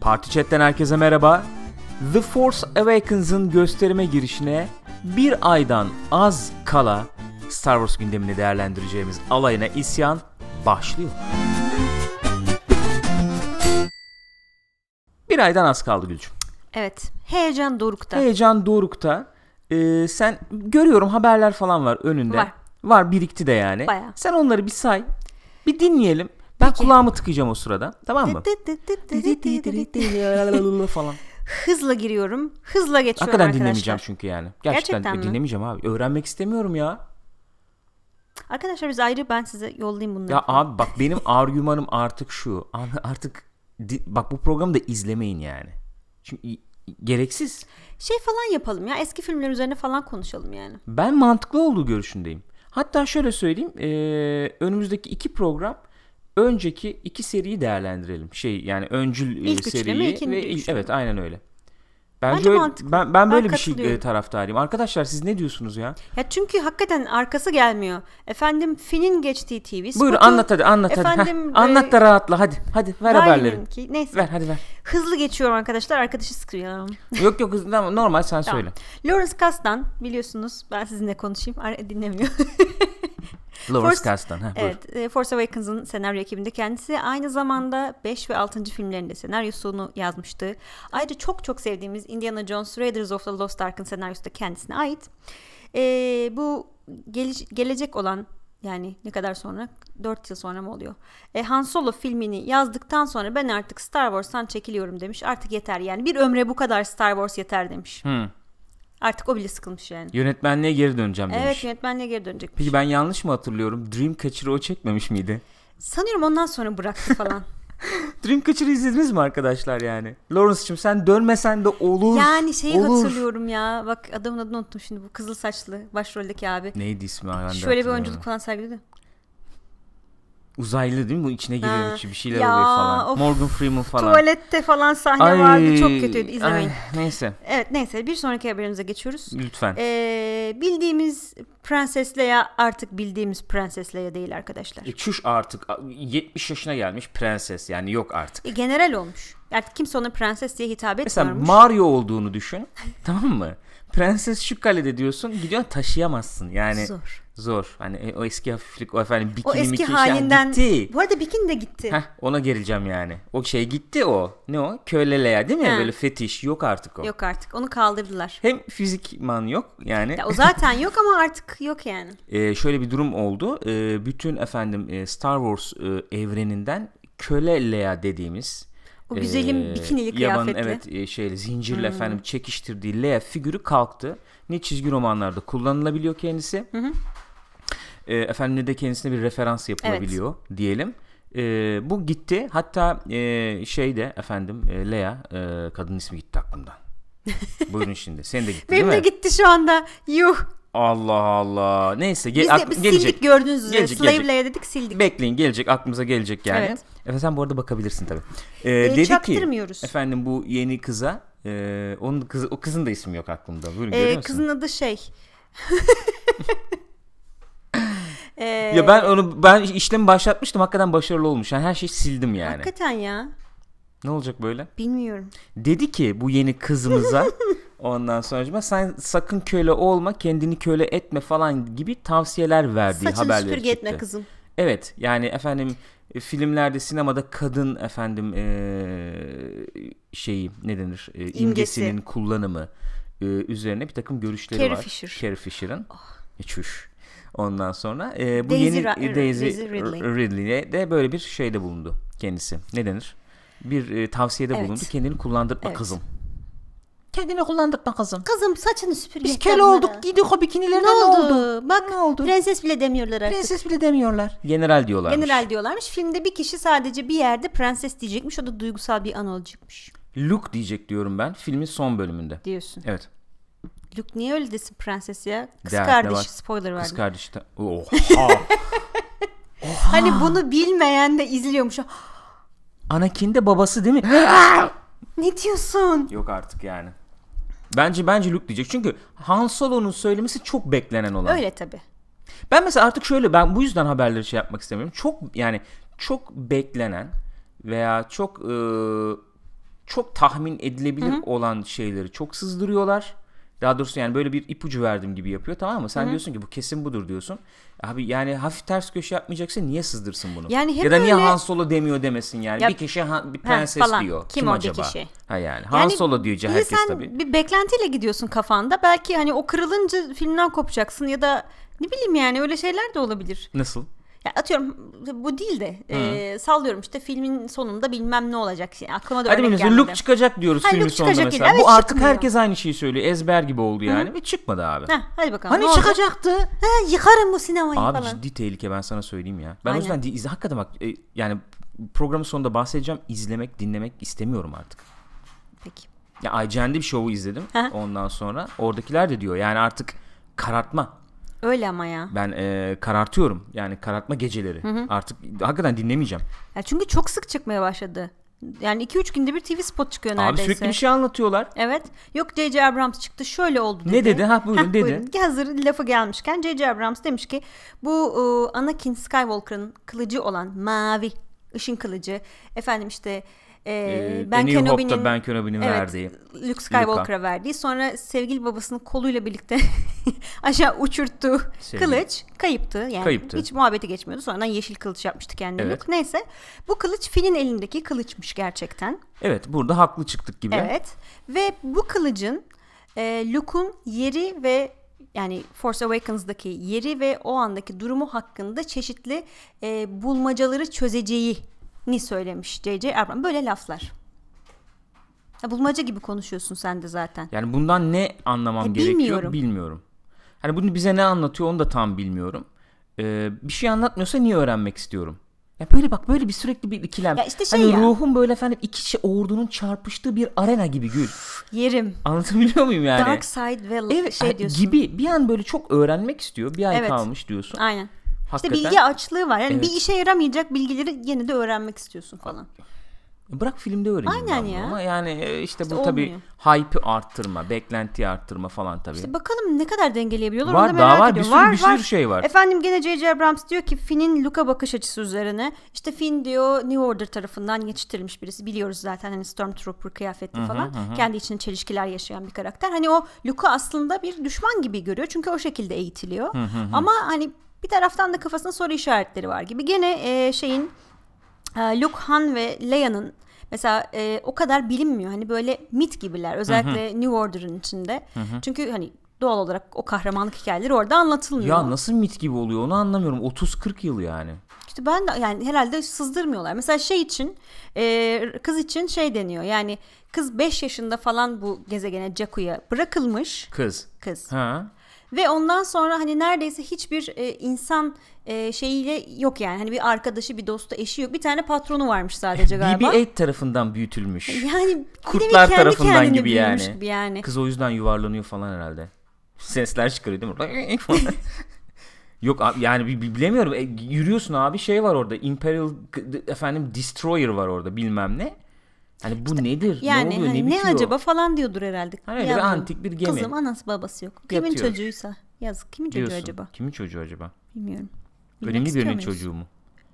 Parti Chat'ten herkese merhaba. The Force Awakens'ın gösterime girişine bir aydan az kala Star Wars gündemini değerlendireceğimiz alayına isyan başlıyor. Bir aydan az kaldı Gülcüm. Evet. Heyecan dorukta. Heyecan dorukta. Ee, sen görüyorum haberler falan var önünde. Var. Var birikti de yani. Bayağı. Sen onları bir say. Bir dinleyelim. Ben Peki. kulağımı tıkayacağım o sırada. Tamam mı? falan. Hızla giriyorum. Hızla geçiyorum Hakikaten arkadaşlar. dinlemeyeceğim çünkü yani. Gerçekten, Gerçekten dinlemeyeceğim abi. Öğrenmek istemiyorum ya. Arkadaşlar biz ayrı ben size yollayayım bunları. Ya abi bak benim argümanım artık şu. Artık bak bu programı da izlemeyin yani. Çünkü gereksiz. Şey falan yapalım ya eski filmler üzerine falan konuşalım yani. Ben mantıklı olduğu görüşündeyim. Hatta şöyle söyleyeyim e, önümüzdeki iki program önceki iki seriyi değerlendirelim. Şey yani öncül e, ilk seriyi üçleme, ve ilk evet aynen öyle. Bence Bence ben ben böyle ben bir şey e, taraftarıyım. Arkadaşlar siz ne diyorsunuz ya? Ya çünkü hakikaten arkası gelmiyor. Efendim Fin'in geçtiği TV. Buyur Scott'un, anlat hadi anlat hadi. Efendim, Heh, anlat da rahatla hadi. Hadi ver haberleri. Ki, neyse. Ver hadi ver. Hızlı geçiyorum arkadaşlar. Arkadaşı sıkıyor. yok yok hızlı normal sen tamam. söyle. Lawrence Kasdan biliyorsunuz ben sizinle konuşayım. Dinlemiyor. Lower Force, Sky'dan. Ha, buyur. evet, e, Force Awakens'ın senaryo ekibinde kendisi. Aynı zamanda 5 ve 6. filmlerinde senaryosunu yazmıştı. Ayrıca çok çok sevdiğimiz Indiana Jones Raiders of the Lost Ark'ın senaryosu da kendisine ait. E, bu gele- gelecek olan yani ne kadar sonra? 4 yıl sonra mı oluyor? E, Han Solo filmini yazdıktan sonra ben artık Star Wars'tan çekiliyorum demiş. Artık yeter yani. Bir ömre bu kadar Star Wars yeter demiş. Hmm. Artık o bile sıkılmış yani. Yönetmenliğe geri döneceğim demiş. Evet yönetmenliğe geri dönecek. Peki ben yanlış mı hatırlıyorum? Dreamcatcher'ı o çekmemiş miydi? Sanıyorum ondan sonra bıraktı falan. Dreamcatcher'ı izlediniz mi arkadaşlar yani? Lawrence'cığım sen dönmesen de olur. Yani şeyi olur. hatırlıyorum ya. Bak adamın adını unuttum şimdi. Bu kızıl saçlı başroldeki abi. Neydi ismi? Şöyle bir oyunculuk falan sergiledi. Uzaylı değil mi? Bu içine giriyor içi bir şeyler ya, oluyor falan. Of, Morgan Freeman falan. Tuvalette falan sahne ay, vardı. Çok kötüydü. İzlemeyin. Ay, eh, neyse. Evet neyse. Bir sonraki haberimize geçiyoruz. Lütfen. Ee, bildiğimiz Prenses Leia artık bildiğimiz Prenses Leia değil arkadaşlar. E, çüş artık. 70 yaşına gelmiş prenses. Yani yok artık. E, general olmuş. Artık kimse ona prenses diye hitap etmiyormuş. Mesela Mario olduğunu düşün. tamam mı? Prenses şu kalede diyorsun gidiyorsun taşıyamazsın yani. Zor. Zor. Hani e, o eski hafiflik o efendim bikini o eski halinden, gitti. Bu arada bikini de gitti. Heh, ona gerileceğim yani. O şey gitti o. Ne o? Köleleya değil mi? He. Böyle fetiş yok artık o. Yok artık. Onu kaldırdılar. Hem fizikman yok yani. Ya, o zaten yok ama artık yok yani. ee, şöyle bir durum oldu. Ee, bütün efendim e, Star Wars e, evreninden köle Leia dediğimiz o güzelim ee, bikinili kıyafetli. evet e, şeyle zincirle hmm. efendim çekiştirdiği Leia figürü kalktı. Ne çizgi romanlarda kullanılabiliyor kendisi. Hı hı. Ee, efendim ne de kendisine bir referans yapılabiliyor evet. diyelim. E, bu gitti. Hatta e, de efendim e, Lea e, kadın ismi gitti aklımdan. Buyurun şimdi. Sen de gitti Benim değil mi? Benim de gitti şu anda. Yuh. Allah Allah. Neyse ge- biz, de, biz gelecek. sildik gördüğünüz üzere. Gelecek, Slave gelecek. dedik sildik. Bekleyin gelecek aklımıza gelecek yani. Evet. Efendim sen bu arada bakabilirsin tabii. Ee, e, dedi çaktırmıyoruz. Ki, efendim bu yeni kıza e, onun kızı o kızın da ismi yok aklımda. Buyurun, e, kızın adı şey. ee, ya ben onu ben işlemi başlatmıştım hakikaten başarılı olmuş. Yani her şeyi sildim yani. Hakikaten ya. Ne olacak böyle? Bilmiyorum. Dedi ki bu yeni kızımıza Ondan sonra sen sakın köle olma, kendini köle etme falan gibi tavsiyeler verdiği Saçını haberleri çıktı. Saçını süpürge etme kızım. Evet yani efendim e, filmlerde sinemada kadın efendim ee, şeyi ne denir e, imgesinin İmgesi. kullanımı e, üzerine bir takım görüşleri Carrie var. Fisher. Carrie Fisher'ın. Oh. Çüş. Ondan sonra e, bu Daisy yeni Ra- e, Daisy, Daisy Ridley. Ridley'e de böyle bir şeyde bulundu kendisi. Ne denir? Bir e, tavsiyede evet. bulundu. Kendini kullandırma evet. kızım Kendine kullandık mı kızım? Kızım saçını süpür. Biz kel olduk Gidiyor o bikinilerine ne oldu? Bak ne oldu? Prenses bile demiyorlar artık. Prenses bile demiyorlar. General diyorlarmış. General diyorlarmış. Filmde bir kişi sadece bir yerde prenses diyecekmiş. O da duygusal bir an olacakmış. Luke diyecek diyorum ben filmin son bölümünde. Diyorsun. Evet. Luke niye öyle desin prenses ya? Kız Değer, kardeşi var. spoiler verdi. Kız kardeşi. De... Oha. Oha. Hani bunu bilmeyen de izliyormuş. Anakin de babası değil mi? ne diyorsun? Yok artık yani. Bence bence Luke diyecek. Çünkü Han Solo'nun söylemesi çok beklenen olan. Öyle tabi. Ben mesela artık şöyle ben bu yüzden haberleri şey yapmak istemiyorum. Çok yani çok beklenen veya çok e, çok tahmin edilebilir Hı-hı. olan şeyleri çok sızdırıyorlar. Daha doğrusu yani böyle bir ipucu verdim gibi yapıyor tamam mı? Sen Hı-hı. diyorsun ki bu kesin budur diyorsun. Abi yani hafif ters köşe yapmayacaksın niye sızdırsın bunu? Yani hep ya da niye öyle... Han Solo demiyor demesin yani. Ya... Bir kişi Han, bir prenses ha, falan. diyor. Kim, Kim o acaba? kişi? Ha yani Han yani, Solo diyor herkes sen tabii. bir beklentiyle gidiyorsun kafanda. Belki hani o kırılınca filmden kopacaksın ya da ne bileyim yani öyle şeyler de olabilir. Nasıl? yani atıyorum bu değil de e, sallıyorum işte filmin sonunda bilmem ne olacak. Yani şey, aklıma da Hadi örnek gelmedi. Luke çıkacak diyoruz ha, filmin Luke sonunda çıkacak mesela. Değil, bu artık çıkmıyor. herkes aynı şeyi söylüyor. Ezber gibi oldu yani. Ve çıkmadı abi. Heh, hadi bakalım. Hani ne çıkacaktı? Ha, yıkarım bu sinemayı abi, falan. Abi ciddi tehlike ben sana söyleyeyim ya. Ben Aynen. o yüzden iz- hakikaten bak e, yani programın sonunda bahsedeceğim. izlemek dinlemek istemiyorum artık. Peki. Ya IGN'de bir şovu izledim hı ondan sonra. Oradakiler de diyor yani artık karartma. Öyle ama ya. Ben e, karartıyorum. Yani karartma geceleri. Hı hı. Artık hakikaten dinlemeyeceğim. Ya çünkü çok sık çıkmaya başladı. Yani 2-3 günde bir TV spot çıkıyor neredeyse. Abi sürekli bir şey anlatıyorlar. Evet. Yok J.J. Abrams çıktı şöyle oldu dedi. Ne dedi? Ha buyurun Heh, dedi. Buyurun. Hazır lafı gelmişken J.J. Abrams demiş ki bu e, Anakin Skywalker'ın kılıcı olan mavi ışın kılıcı efendim işte ee, ee, ben New Kenobi'nin, Hope'da Ben Kenobi'nin evet, verdiği. Luke Skywalker'a Luka. verdiği. Sonra sevgili babasının koluyla birlikte aşağı uçurttuğu sevgili. kılıç kayıptı. Yani kayıptı. hiç muhabbeti geçmiyordu. Sonradan yeşil kılıç yapmıştı kendine. evet. Luke. Neyse bu kılıç Finn'in elindeki kılıçmış gerçekten. Evet burada haklı çıktık gibi. Evet ve bu kılıcın e, Luke'un yeri ve yani Force Awakens'daki yeri ve o andaki durumu hakkında çeşitli e, bulmacaları çözeceği ni söylemiş J.J. Abrams. Böyle laflar. Ya bulmaca gibi konuşuyorsun sen de zaten. Yani bundan ne anlamam e, gerekiyor bilmiyorum. bilmiyorum. Hani bunu bize ne anlatıyor onu da tam bilmiyorum. Ee, bir şey anlatmıyorsa niye öğrenmek istiyorum? Ya böyle bak böyle bir sürekli bir ikilem. Ya işte şey hani ya. ruhum böyle efendim iki şey ordunun çarpıştığı bir arena gibi gül. Yerim. Anlatabiliyor muyum yani? Dark side ve evet, şey hani diyorsun. Gibi bir an böyle çok öğrenmek istiyor. Bir ay evet. kalmış diyorsun. Aynen. Hakikaten. İşte bilgi açlığı var. Yani evet. bir işe yaramayacak bilgileri yine de öğrenmek istiyorsun falan. Bırak filmde öğreneyim. Aynen ya. Ama yani e, işte, işte bu tabi hype'ı arttırma, beklenti arttırma falan tabi. İşte bakalım ne kadar dengeleyebiliyorlar var, onu da merak var, ediyorum. Var, bir sürü, var, bir sürü şey var. Efendim gene J.J. Abrams diyor ki Finn'in Luca bakış açısı üzerine. işte Finn diyor New Order tarafından yetiştirilmiş birisi. Biliyoruz zaten hani Stormtrooper kıyafetli falan. Hı hı. Kendi içinde çelişkiler yaşayan bir karakter. Hani o Luca aslında bir düşman gibi görüyor. Çünkü o şekilde eğitiliyor. Hı hı hı. Ama hani bir taraftan da kafasında soru işaretleri var gibi. Gene e, şeyin e, Luke Han ve Leia'nın mesela e, o kadar bilinmiyor. Hani böyle mit gibiler özellikle Hı-hı. New Order'ın içinde. Hı-hı. Çünkü hani doğal olarak o kahramanlık hikayeleri orada anlatılmıyor. Ya nasıl mit gibi oluyor onu anlamıyorum. 30-40 yıl yani. İşte ben de yani herhalde sızdırmıyorlar. Mesela şey için e, kız için şey deniyor. Yani kız 5 yaşında falan bu gezegene Jakku'ya bırakılmış. Kız. Kız. Ha. Ve ondan sonra hani neredeyse hiçbir e, insan e, şeyiyle yok yani. Hani bir arkadaşı, bir dostu, eşi yok. Bir tane patronu varmış sadece galiba. BB-8 tarafından büyütülmüş. Yani kurtlar kendi tarafından gibi yani. gibi yani. Kız o yüzden yuvarlanıyor falan herhalde. Sesler çıkarıyor değil mi? Yok abi, yani bilemiyorum. E, yürüyorsun abi şey var orada. Imperial efendim Destroyer var orada bilmem ne. Hani bu işte, nedir? Yani ne oluyor? Hani ne, ne acaba falan diyordur herhalde. Hani bir antik bir gemi. Kızım anası babası yok. Kimin çocuğuysa. Yazık. Kimin çocuğu Diyorsun. acaba? Kimin çocuğu acaba? Bilmiyorum. Önemli birinin çocuğu mu?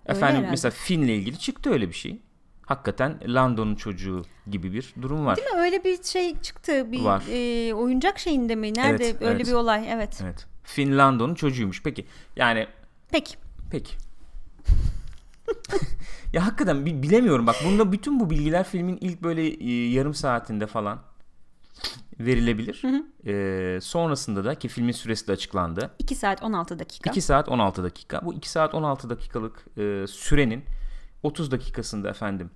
Öyle Efendim herhalde. mesela Finn'le ilgili çıktı öyle bir şey. Hakikaten Lando'nun çocuğu gibi bir durum var. Değil mi? Öyle bir şey çıktı. Bir var. E, oyuncak şeyinde mi? Nerede? Evet, öyle evet. bir olay. Evet. Evet. Finlando'nun çocuğuymuş. Peki. Yani Peki. Peki ya hakikaten bilemiyorum bak bunda bütün bu bilgiler filmin ilk böyle e, yarım saatinde falan verilebilir. Ee, sonrasında da ki filmin süresi de açıklandı. 2 saat 16 dakika. 2 saat 16 dakika. Bu 2 saat 16 dakikalık e, sürenin 30 dakikasında efendim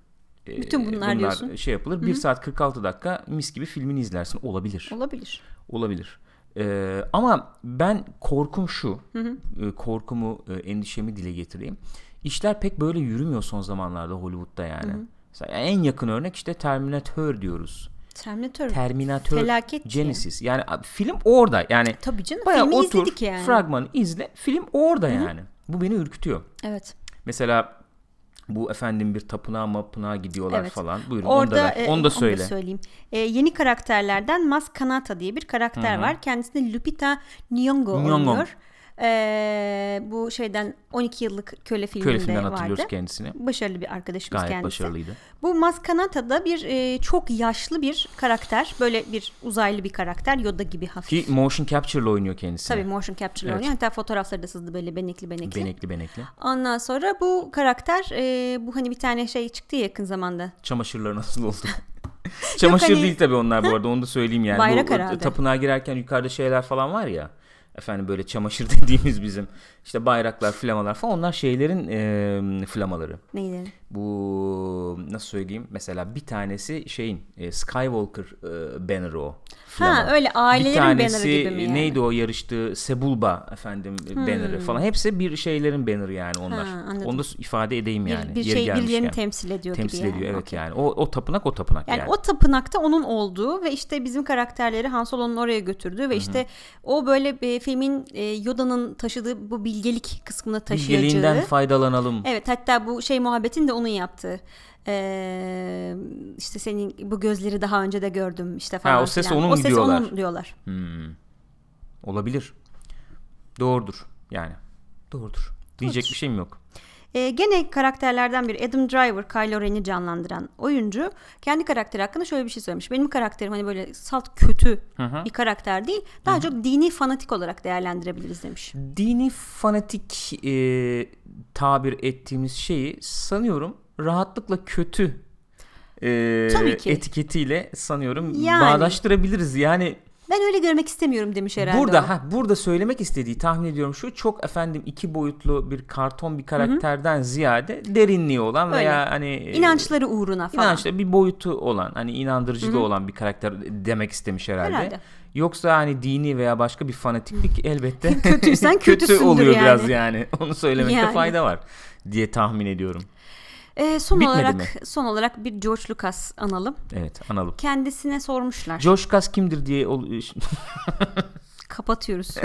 e, bütün bunlar, bunlar diyorsun. şey yapılır. Hı hı. 1 saat 46 dakika mis gibi filmini izlersin. Olabilir. Olabilir. Olabilir. Ee, ama ben korkum şu. Hı hı. E, korkumu, e, endişemi dile getireyim. Hı işler pek böyle yürümüyor son zamanlarda Hollywood'da yani. Hı hı. en yakın örnek işte Terminator diyoruz. Terminator. Terminator. Felaket Genesis. Yani. yani film orada. Yani Tabii canım. Bayağı filmi otur, izledik yani. Fragmanı izle. Film orada Hı-hı. yani. Bu beni ürkütüyor. Evet. Mesela bu efendim bir tapınağa mapınağa gidiyorlar evet. falan. Buyurun Orada, onu da ver. E, onu da söyle. Onu da söyleyeyim. E, yeni karakterlerden Mas Kanata diye bir karakter Hı-hı. var. Kendisine Lupita Nyong'o oynuyor. Ee, bu şeyden 12 yıllık köle filminde köle filmden hatırlıyoruz kendisini. Başarılı bir arkadaşımız Gayet kendisi. başarılıydı. Bu da bir e, çok yaşlı bir karakter. Böyle bir uzaylı bir karakter. Yoda gibi hafif. Ki motion ile oynuyor kendisi. Tabii motion capture'la evet. oynuyor. Hatta fotoğrafları da sızdı böyle benekli benekli. Benekli benekli. Ondan sonra bu karakter e, bu hani bir tane şey çıktı ya yakın zamanda. Çamaşırlar nasıl oldu? Çamaşır Yok, hani... değil tabii onlar bu arada onu da söyleyeyim yani. Bayrak bu, herhalde. Tapınağa girerken yukarıda şeyler falan var ya efendim böyle çamaşır dediğimiz bizim işte bayraklar, flamalar falan onlar şeylerin e, flamaları. Neyleri? Bu nasıl söyleyeyim? Mesela bir tanesi şeyin e, Skywalker e, banner'ı o filan. Ha öyle ailelerin bir tanesi, bannerı gibi mi yani? neydi o yarıştığı Sebulba efendim e, hmm. bannerı falan. Hepsi bir şeylerin bannerı yani onlar. Ha, Onu da ifade edeyim yani. Bir, bir Yeri şey birilerini yani. temsil ediyor temsil gibi ediyor, yani. evet yani. O, o tapınak o tapınak yani. Yani o tapınakta onun olduğu ve işte bizim karakterleri Han Solo'nun oraya götürdüğü ve Hı-hı. işte o böyle e, filmin e, Yoda'nın taşıdığı bu bilgelik kısmına taşıyacağı. Bilgeliğinden faydalanalım. Evet hatta bu şey muhabbetin de onun yaptığı. Ee, işte senin bu gözleri daha önce de gördüm işte falan. Ha, o ses falan. onun o ses diyorlar. onun diyorlar. Hmm. Olabilir. Doğrudur yani. Doğrudur. Doğrudur. Diyecek bir şeyim yok. Ee, gene karakterlerden bir Adam Driver, Kylo Ren'i canlandıran oyuncu kendi karakteri hakkında şöyle bir şey söylemiş. Benim karakterim hani böyle salt kötü Hı-hı. bir karakter değil. Daha Hı-hı. çok dini fanatik olarak değerlendirebiliriz demiş. Dini fanatik e, tabir ettiğimiz şeyi sanıyorum rahatlıkla kötü e, Tabii etiketiyle sanıyorum yani, bağdaştırabiliriz. Yani ben öyle görmek istemiyorum demiş herhalde. Burada o. ha burada söylemek istediği tahmin ediyorum şu çok efendim iki boyutlu bir karton bir karakterden Hı-hı. ziyade derinliği olan öyle. veya hani inançları uğruna falan. İnançları bir boyutu olan hani inandırıcılığı Hı-hı. olan bir karakter demek istemiş herhalde. herhalde. Yoksa hani dini veya başka bir fanatiklik elbette kötüysen kötü oluyor yani. biraz yani. Onu söylemekte yani. fayda var diye tahmin ediyorum. Ee, son Bitmedi olarak mi? son olarak bir George Lucas analım. Evet, analım. Kendisine sormuşlar. George Lucas kimdir diye kapatıyoruz.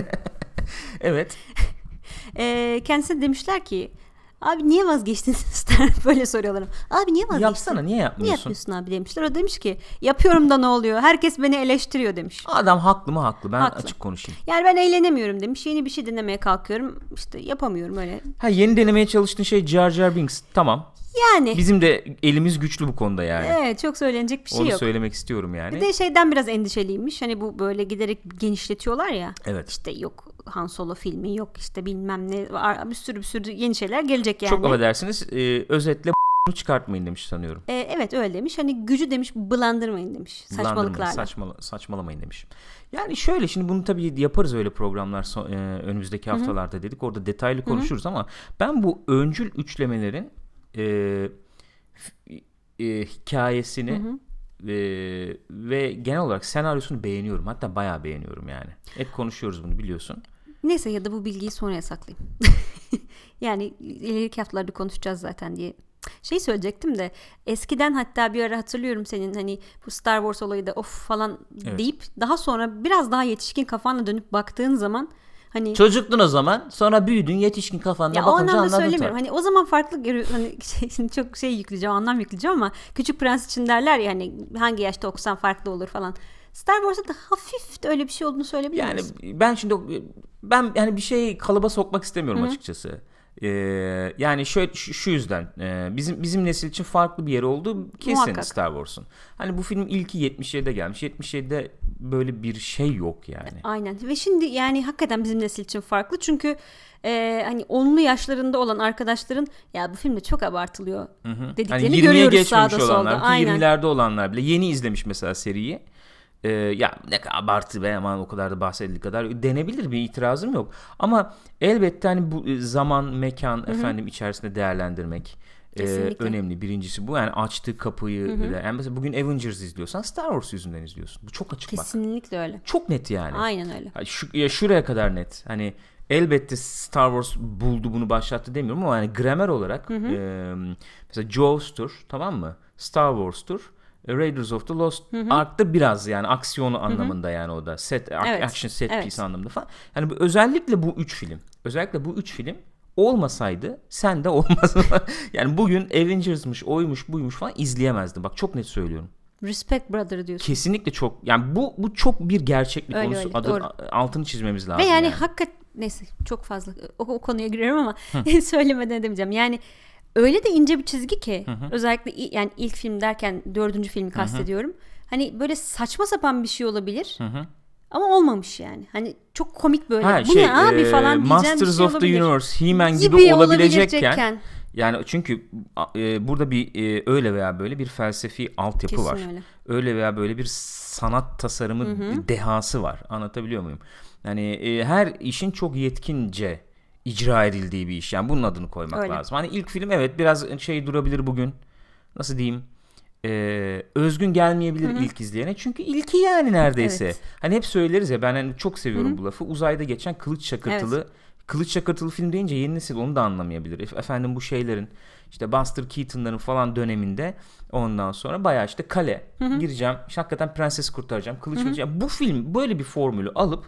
evet. ee, kendisine demişler ki Abi niye vazgeçtin böyle soruyorlarım. Abi niye vazgeçtin? Yapsana niye yapmıyorsun? Niye yapmıyorsun abi demişler. O demiş ki yapıyorum da ne oluyor? Herkes beni eleştiriyor demiş. Adam haklı mı haklı ben haklı. açık konuşayım. Yani ben eğlenemiyorum demiş. Yeni bir şey denemeye kalkıyorum. İşte yapamıyorum öyle. Ha yeni denemeye çalıştığın şey Jar Jar Binks tamam. Yani. Bizim de elimiz güçlü bu konuda yani. Evet çok söylenecek bir şey Onu yok. Onu söylemek istiyorum yani. Bir de şeyden biraz endişeliymiş. Hani bu böyle giderek genişletiyorlar ya. Evet. İşte yok Han Solo filmi yok işte bilmem ne bir sürü bir sürü yeni şeyler gelecek yani. Çok affedersiniz e, özetle çıkartmayın demiş sanıyorum. E, evet öyle demiş. Hani gücü demiş bulandırmayın demiş. Saçmalıklarla. Saçmal saçmalamayın demiş. Yani şöyle şimdi bunu tabii yaparız öyle programlar so e, önümüzdeki haftalarda Hı-hı. dedik. Orada detaylı konuşuruz Hı-hı. ama ben bu öncül üçlemelerin e, e, hikayesini hı ve genel olarak senaryosunu beğeniyorum. Hatta bayağı beğeniyorum yani. Hep konuşuyoruz bunu biliyorsun. Neyse ya da bu bilgiyi sonraya saklayayım. yani ileriki haftalarda konuşacağız zaten diye şey söyleyecektim de eskiden hatta bir ara hatırlıyorum senin hani bu Star Wars olayı da of falan evet. deyip daha sonra biraz daha yetişkin kafanla dönüp baktığın zaman hani çocuktun o zaman sonra büyüdün yetişkin kafanla ya bakınca o anlamda söylemiyorum tabii. hani o zaman farklı hani şey, çok şey yükleyeceğim anlam yükleyeceğim ama küçük prens için derler ya hani hangi yaşta okusan farklı olur falan Star Wars'ta da hafif de öyle bir şey olduğunu söyleyebilir yani, misin? ben şimdi ben yani bir şey kalıba sokmak istemiyorum Hı-hı. açıkçası. Ee, yani şöyle şu, şu yüzden e, bizim bizim nesil için farklı bir yeri olduğu kesin Muhakkak. Star Wars'un. Hani bu film ilki 77'de gelmiş. 77'de böyle bir şey yok yani. Aynen. Ve şimdi yani hakikaten bizim nesil için farklı. Çünkü e, hani onlu yaşlarında olan arkadaşların ya bu filmde çok abartılıyor hı hı. Hani dediklerini hani 20'ye görüyoruz sağda solda. Olanlar, Aynen. 20'lerde olanlar bile yeni izlemiş mesela seriyi e, ya ne kadar abartı be aman o kadar da bahsedildiği kadar denebilir bir itirazım yok. Ama elbette hani bu e, zaman mekan Hı-hı. efendim içerisinde değerlendirmek e, önemli. Birincisi bu yani açtığı kapıyı. Hı Yani mesela bugün Avengers izliyorsan Star Wars yüzünden izliyorsun. Bu çok açık Kesinlikle bak. öyle. Çok net yani. Aynen öyle. Ya şu, ya şuraya kadar net. Hani elbette Star Wars buldu bunu başlattı demiyorum ama yani gramer olarak hı hı. E, mesela Jaws'tur tamam mı? Star Wars'tur. E, Raiders of the Lost hı hı. Ark'ta biraz yani aksiyonu anlamında hı hı. yani o da set evet. action set evet. piece anlamında falan. Yani bu, özellikle bu üç film. Özellikle bu üç film olmasaydı sen de olmaz. yani bugün Avengers'mış, oymuş, buymuş falan izleyemezdin. Bak çok net söylüyorum. Respect Brother diyorsun. Kesinlikle çok. Yani bu bu çok bir gerçeklik öyle, konusu. Öyle, Adı, doğru. altını çizmemiz lazım. Ve yani, yani. hakikaten neyse çok fazla o, o konuya giriyorum ama söylemeden demeyeceğim. Yani öyle de ince bir çizgi ki Hı-hı. özellikle yani ilk film derken dördüncü filmi kastediyorum. Hı-hı. Hani böyle saçma sapan bir şey olabilir. Hı-hı. Ama olmamış yani. Hani çok komik böyle. Ha, Bu şey, ne abi e, falan diyeceğim Masters bir şey of olabilir. the Universe, He-Man gibi, gibi olabilecekken, olabilecekken yani çünkü e, burada bir e, öyle veya böyle bir felsefi altyapı Kesin var. Öyle. öyle veya böyle bir sanat tasarımı Hı-hı. dehası var. Anlatabiliyor muyum? Yani e, her işin çok yetkince icra edildiği bir iş. Yani bunun adını koymak Öyle. lazım. Hani ilk film evet biraz şey durabilir bugün. Nasıl diyeyim? Ee, özgün gelmeyebilir Hı-hı. ilk izleyene. Çünkü ilki yani neredeyse. Evet. Hani hep söyleriz ya ben hani çok seviyorum Hı-hı. bu lafı. Uzayda geçen kılıç çakırtılı evet. Kılıç çakırtılı film deyince yeni nesil onu da anlamayabilir. Efendim bu şeylerin işte Buster Keaton'ların falan döneminde ondan sonra bayağı işte kale hı hı. gireceğim. İşte hakikaten prenses kurtaracağım. Kılıç hı Bu film böyle bir formülü alıp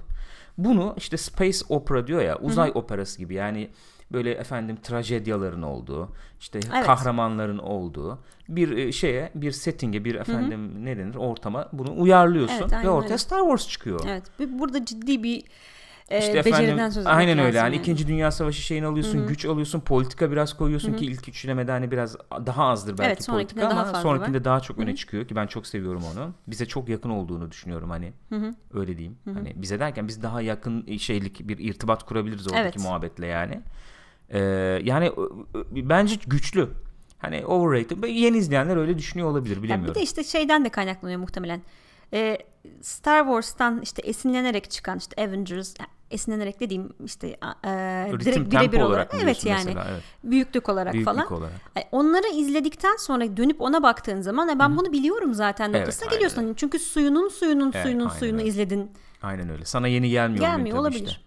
bunu işte space opera diyor ya uzay Hı-hı. operası gibi yani böyle efendim trajedyaların olduğu, işte evet. kahramanların olduğu bir e, şeye, bir settinge, bir efendim Hı-hı. ne denir ortama bunu uyarlıyorsun evet, ve ortaya öyle. Star Wars çıkıyor. Evet. Burada ciddi bir işte efendim, beceriden söz etmek Aynen öyle. Yani. yani İkinci Dünya Savaşı şeyini alıyorsun, Hı-hı. güç alıyorsun, politika biraz koyuyorsun Hı-hı. ki ilk üçlemede hani biraz daha azdır belki evet, politika ama daha sonrakinde var. daha çok öne Hı-hı. çıkıyor ki ben çok seviyorum onu. Bize çok yakın olduğunu düşünüyorum hani. Hı-hı. Öyle diyeyim. Hı-hı. Hani bize derken biz daha yakın e, şeylik bir irtibat kurabiliriz oradaki evet. muhabbetle yani. Ee, yani bence güçlü. Hani overrated. Yeni izleyenler öyle düşünüyor olabilir bilemiyorum. Yani bir de işte şeyden de kaynaklanıyor muhtemelen. Ee, Star Wars'tan işte esinlenerek çıkan işte Avengers esnenerek dediğim işte e, direkt birebir olarak, olarak evet yani mesela, evet. büyüklük olarak büyüklük falan. Olarak. Yani onları izledikten sonra dönüp ona baktığın zaman e, ben hı bunu biliyorum zaten noktasına evet, geliyorsun. Aynen. Hani çünkü suyunun suyunun evet, suyunun aynen suyunu öyle. izledin. Aynen öyle. Sana yeni gelmiyor, gelmiyor olabilir. Işte.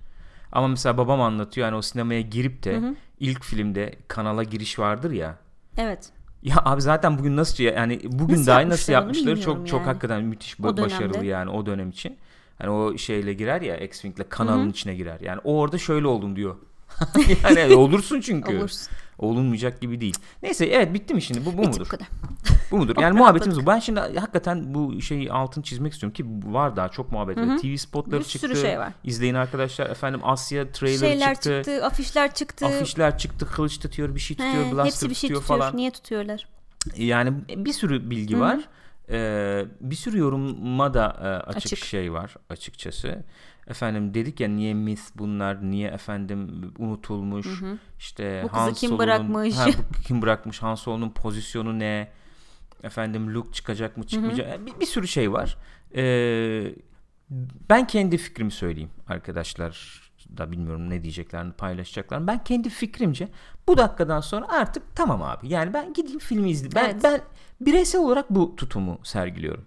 Ama mesela babam anlatıyor yani o sinemaya girip de Hı-hı. ilk filmde kanala giriş vardır ya. Evet. Ya abi zaten bugün nasıl yani bugün nasıl dahi nasıl yapmışlar çok yani. çok hakikaten müthiş o başarılı dönemde. yani o dönem için. Hani o şeyle girer ya X-Wing'le kanalın Hı-hı. içine girer. Yani o orada şöyle oldum diyor. yani olursun çünkü. Olursun. Olunmayacak gibi değil. Neyse evet bitti mi şimdi bu, bu Bitti mudur? Bu kadar. Bu mudur? Yani muhabbetimiz bu. Ben şimdi hakikaten bu şeyi altını çizmek istiyorum ki var daha çok muhabbet var. TV spotları Bir çıktı. sürü şey var. İzleyin arkadaşlar. Efendim Asya trailer Şeyler çıktı. çıktı. afişler çıktı. Afişler çıktı. Kılıç tutuyor, bir şey tutuyor, He, blaster hepsi bir şey tutuyor, tutuyor falan. Niye tutuyorlar? Yani bir sürü bilgi Hı-hı. var. Ee, bir sürü yoruma da e, açık, açık şey var açıkçası. Efendim dedik ya niye mis bunlar, niye efendim unutulmuş, hı hı. işte bu kızı Han kim bırakmış, ha, bu kim bırakmış, Han Solo'nun pozisyonu ne, efendim Luke çıkacak mı çıkmayacak, hı hı. Bir, bir sürü şey var. Ee, ben kendi fikrimi söyleyeyim arkadaşlar da bilmiyorum ne diyeceklerini paylaşacaklar. Ben kendi fikrimce bu dakikadan sonra artık tamam abi. Yani ben gideyim filmi izleyeyim. Ben, evet. ben bireysel olarak bu tutumu sergiliyorum.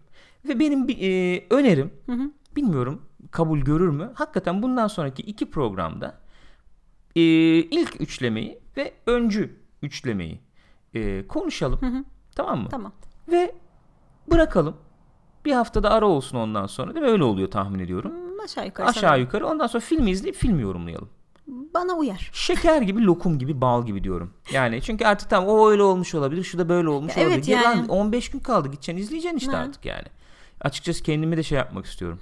Ve benim bir e, önerim hı hı. bilmiyorum kabul görür mü? Hakikaten bundan sonraki iki programda e, ilk üçlemeyi ve öncü üçlemeyi e, konuşalım. Hı hı. Tamam mı? Tamam. Ve bırakalım. Bir haftada ara olsun ondan sonra değil mi? Öyle oluyor tahmin ediyorum. Hmm aşağı yukarı. Aşağı sanırım. yukarı ondan sonra filmi izleyip filmi yorumlayalım. Bana uyar. Şeker gibi, lokum gibi, bal gibi diyorum. Yani çünkü artık tam o öyle olmuş olabilir, şu da böyle olmuş evet, olabilir. Yani. Lan 15 gün kaldı gideceksin izleyeceksin işte ha. artık yani. Açıkçası kendimi de şey yapmak istiyorum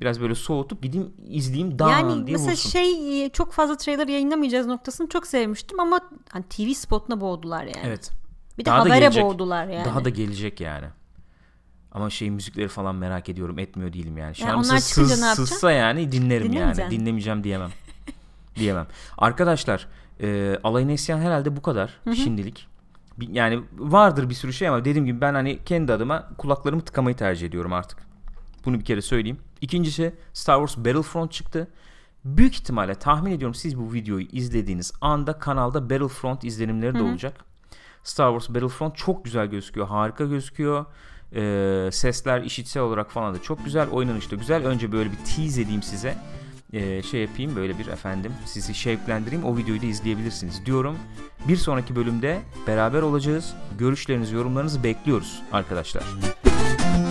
biraz böyle soğutup gideyim izleyeyim daha yani diye mesela vursun. şey çok fazla trailer yayınlamayacağız noktasını çok sevmiştim ama hani TV spotuna boğdular yani. Evet. Bir daha de habere gelecek. boğdular yani. Daha da gelecek yani. Ama şey müzikleri falan merak ediyorum. Etmiyor değilim yani. Şu yani an onlar sız, sız, sızsa yani dinlerim yani. Dinlemeyeceğim diyemem. diyemem. Arkadaşlar e, Alayın Esyan herhalde bu kadar Hı-hı. şimdilik. Yani vardır bir sürü şey ama dediğim gibi ben hani kendi adıma kulaklarımı tıkamayı tercih ediyorum artık. Bunu bir kere söyleyeyim. İkincisi Star Wars Battlefront çıktı. Büyük ihtimalle tahmin ediyorum siz bu videoyu izlediğiniz anda kanalda Battlefront izlenimleri de Hı-hı. olacak. Star Wars Battlefront çok güzel gözüküyor. Harika gözüküyor. E, sesler işitsel olarak falan da çok güzel. oynanışta güzel. Önce böyle bir tease edeyim size. E, şey yapayım böyle bir efendim sizi şevklendireyim. O videoyu da izleyebilirsiniz diyorum. Bir sonraki bölümde beraber olacağız. Görüşlerinizi, yorumlarınızı bekliyoruz arkadaşlar. Müzik